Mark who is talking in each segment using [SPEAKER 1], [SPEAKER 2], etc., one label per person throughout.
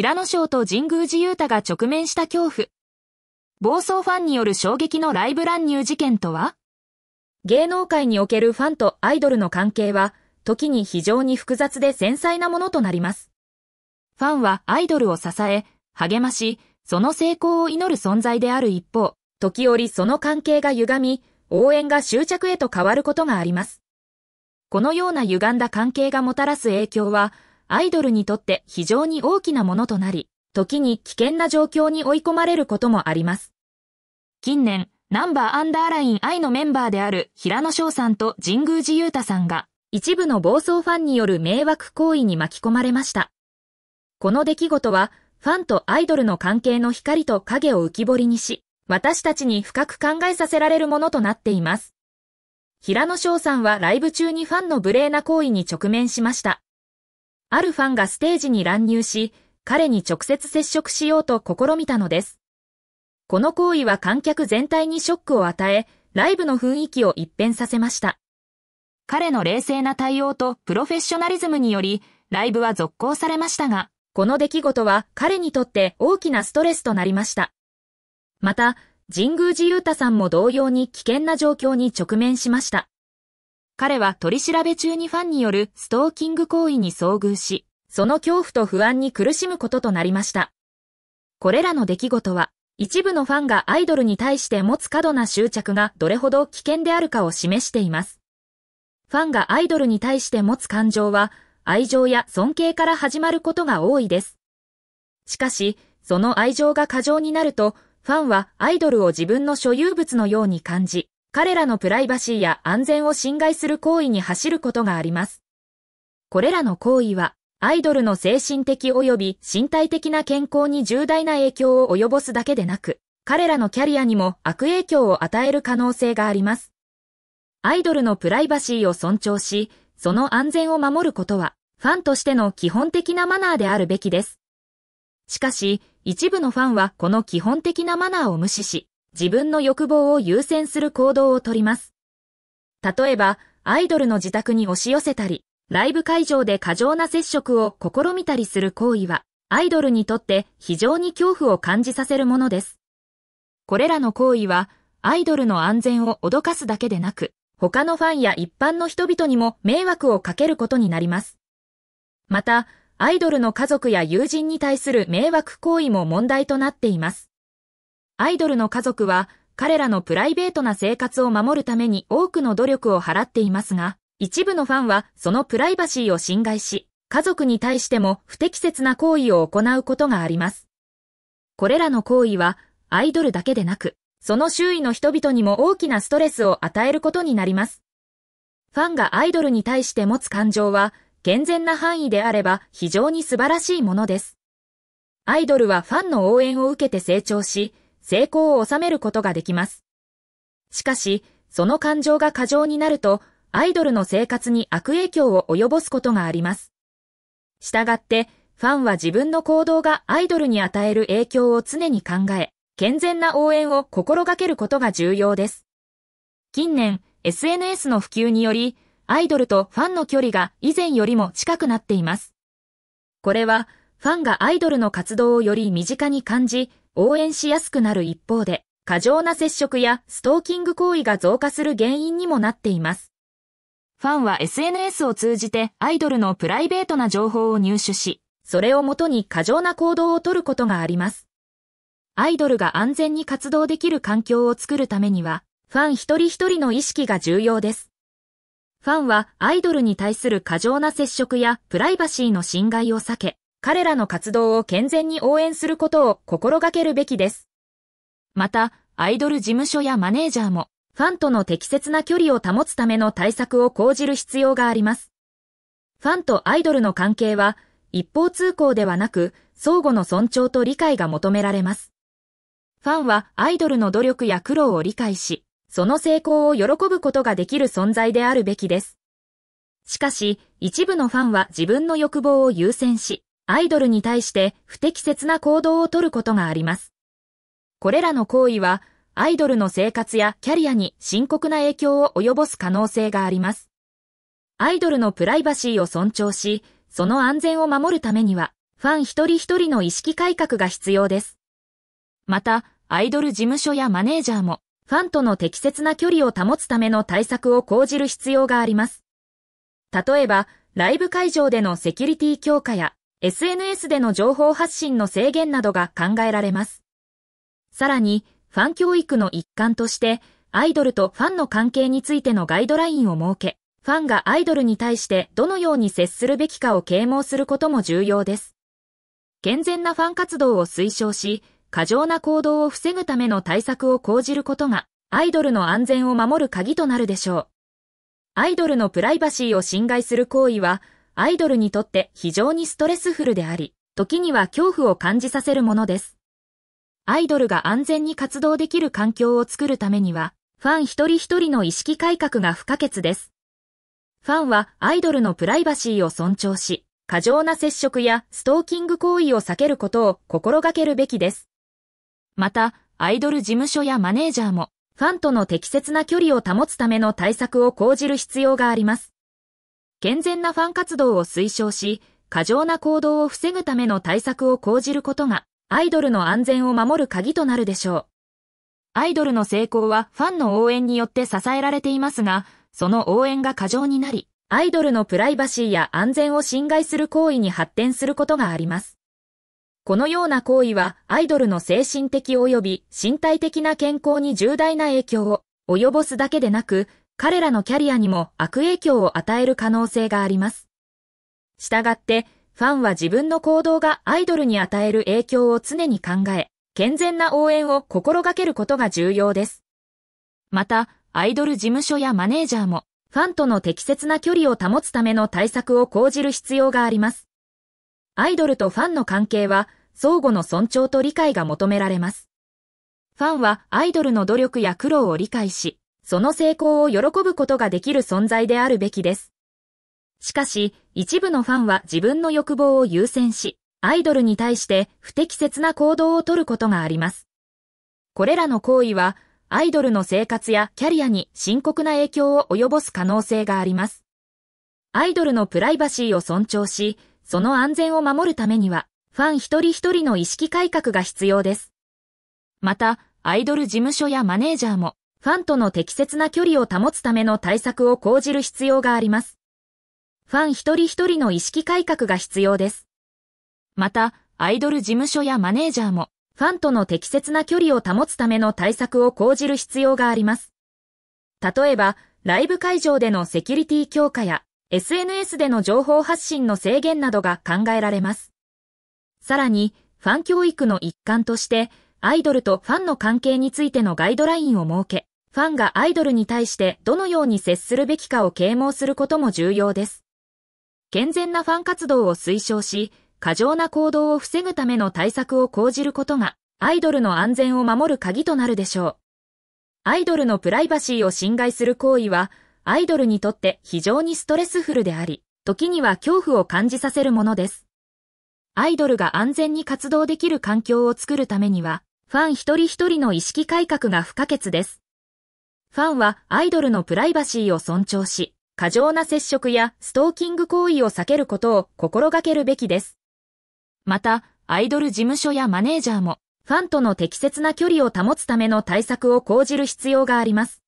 [SPEAKER 1] 平野翔と神宮寺勇太が直面した恐怖。暴走ファンによる衝撃のライブ乱入事件とは芸能界におけるファンとアイドルの関係は、時に非常に複雑で繊細なものとなります。ファンはアイドルを支え、励まし、その成功を祈る存在である一方、時折その関係が歪み、応援が執着へと変わることがあります。このような歪んだ関係がもたらす影響は、アイドルにとって非常に大きなものとなり、時に危険な状況に追い込まれることもあります。近年、ナンバーアンダーライン愛のメンバーである平野翔さんと神宮寺勇太さんが、一部の暴走ファンによる迷惑行為に巻き込まれました。この出来事は、ファンとアイドルの関係の光と影を浮き彫りにし、私たちに深く考えさせられるものとなっています。平野翔さんはライブ中にファンの無礼な行為に直面しました。あるファンがステージに乱入し、彼に直接接触しようと試みたのです。この行為は観客全体にショックを与え、ライブの雰囲気を一変させました。彼の冷静な対応とプロフェッショナリズムにより、ライブは続行されましたが、この出来事は彼にとって大きなストレスとなりました。また、神宮寺勇太さんも同様に危険な状況に直面しました。彼は取り調べ中にファンによるストーキング行為に遭遇し、その恐怖と不安に苦しむこととなりました。これらの出来事は、一部のファンがアイドルに対して持つ過度な執着がどれほど危険であるかを示しています。ファンがアイドルに対して持つ感情は、愛情や尊敬から始まることが多いです。しかし、その愛情が過剰になると、ファンはアイドルを自分の所有物のように感じ、彼らのプライバシーや安全を侵害する行為に走ることがあります。これらの行為は、アイドルの精神的及び身体的な健康に重大な影響を及ぼすだけでなく、彼らのキャリアにも悪影響を与える可能性があります。アイドルのプライバシーを尊重し、その安全を守ることは、ファンとしての基本的なマナーであるべきです。しかし、一部のファンはこの基本的なマナーを無視し、自分の欲望を優先する行動をとります。例えば、アイドルの自宅に押し寄せたり、ライブ会場で過剰な接触を試みたりする行為は、アイドルにとって非常に恐怖を感じさせるものです。これらの行為は、アイドルの安全を脅かすだけでなく、他のファンや一般の人々にも迷惑をかけることになります。また、アイドルの家族や友人に対する迷惑行為も問題となっています。アイドルの家族は彼らのプライベートな生活を守るために多くの努力を払っていますが、一部のファンはそのプライバシーを侵害し、家族に対しても不適切な行為を行うことがあります。これらの行為はアイドルだけでなく、その周囲の人々にも大きなストレスを与えることになります。ファンがアイドルに対して持つ感情は、健全な範囲であれば非常に素晴らしいものです。アイドルはファンの応援を受けて成長し、成功を収めることができます。しかし、その感情が過剰になると、アイドルの生活に悪影響を及ぼすことがあります。したがって、ファンは自分の行動がアイドルに与える影響を常に考え、健全な応援を心がけることが重要です。近年、SNS の普及により、アイドルとファンの距離が以前よりも近くなっています。これは、ファンがアイドルの活動をより身近に感じ、応援しやすくなる一方で、過剰な接触やストーキング行為が増加する原因にもなっています。ファンは SNS を通じてアイドルのプライベートな情報を入手し、それをもとに過剰な行動をとることがあります。アイドルが安全に活動できる環境を作るためには、ファン一人一人の意識が重要です。ファンはアイドルに対する過剰な接触やプライバシーの侵害を避け、彼らの活動を健全に応援することを心がけるべきです。また、アイドル事務所やマネージャーも、ファンとの適切な距離を保つための対策を講じる必要があります。ファンとアイドルの関係は、一方通行ではなく、相互の尊重と理解が求められます。ファンはアイドルの努力や苦労を理解し、その成功を喜ぶことができる存在であるべきです。しかし、一部のファンは自分の欲望を優先し、アイドルに対して不適切な行動をとることがあります。これらの行為は、アイドルの生活やキャリアに深刻な影響を及ぼす可能性があります。アイドルのプライバシーを尊重し、その安全を守るためには、ファン一人一人の意識改革が必要です。また、アイドル事務所やマネージャーも、ファンとの適切な距離を保つための対策を講じる必要があります。例えば、ライブ会場でのセキュリティ強化や SNS での情報発信の制限などが考えられます。さらに、ファン教育の一環として、アイドルとファンの関係についてのガイドラインを設け、ファンがアイドルに対してどのように接するべきかを啓蒙することも重要です。健全なファン活動を推奨し、過剰な行動を防ぐための対策を講じることが、アイドルの安全を守る鍵となるでしょう。アイドルのプライバシーを侵害する行為は、アイドルにとって非常にストレスフルであり、時には恐怖を感じさせるものです。アイドルが安全に活動できる環境を作るためには、ファン一人一人の意識改革が不可欠です。ファンはアイドルのプライバシーを尊重し、過剰な接触やストーキング行為を避けることを心がけるべきです。また、アイドル事務所やマネージャーも、ファンとの適切な距離を保つための対策を講じる必要があります。健全なファン活動を推奨し、過剰な行動を防ぐための対策を講じることが、アイドルの安全を守る鍵となるでしょう。アイドルの成功はファンの応援によって支えられていますが、その応援が過剰になり、アイドルのプライバシーや安全を侵害する行為に発展することがあります。このような行為は、アイドルの精神的及び身体的な健康に重大な影響を及ぼすだけでなく、彼らのキャリアにも悪影響を与える可能性があります。したがって、ファンは自分の行動がアイドルに与える影響を常に考え、健全な応援を心がけることが重要です。また、アイドル事務所やマネージャーも、ファンとの適切な距離を保つための対策を講じる必要があります。アイドルとファンの関係は、相互の尊重と理解が求められます。ファンはアイドルの努力や苦労を理解し、その成功を喜ぶことができる存在であるべきです。しかし、一部のファンは自分の欲望を優先し、アイドルに対して不適切な行動をとることがあります。これらの行為は、アイドルの生活やキャリアに深刻な影響を及ぼす可能性があります。アイドルのプライバシーを尊重し、その安全を守るためには、ファン一人一人の意識改革が必要です。また、アイドル事務所やマネージャーも、ファンとの適切な距離を保つための対策を講じる必要があります。ファン一人一人の意識改革が必要です。また、アイドル事務所やマネージャーも、ファンとの適切な距離を保つための対策を講じる必要があります。例えば、ライブ会場でのセキュリティ強化や、SNS での情報発信の制限などが考えられます。さらに、ファン教育の一環として、アイドルとファンの関係についてのガイドラインを設け、ファンがアイドルに対してどのように接するべきかを啓蒙することも重要です。健全なファン活動を推奨し、過剰な行動を防ぐための対策を講じることが、アイドルの安全を守る鍵となるでしょう。アイドルのプライバシーを侵害する行為は、アイドルにとって非常にストレスフルであり、時には恐怖を感じさせるものです。アイドルが安全に活動できる環境を作るためには、ファン一人一人の意識改革が不可欠です。ファンはアイドルのプライバシーを尊重し、過剰な接触やストーキング行為を避けることを心がけるべきです。また、アイドル事務所やマネージャーも、ファンとの適切な距離を保つための対策を講じる必要があります。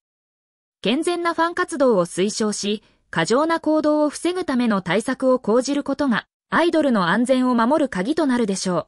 [SPEAKER 1] 健全なファン活動を推奨し、過剰な行動を防ぐための対策を講じることが、アイドルの安全を守る鍵となるでしょう。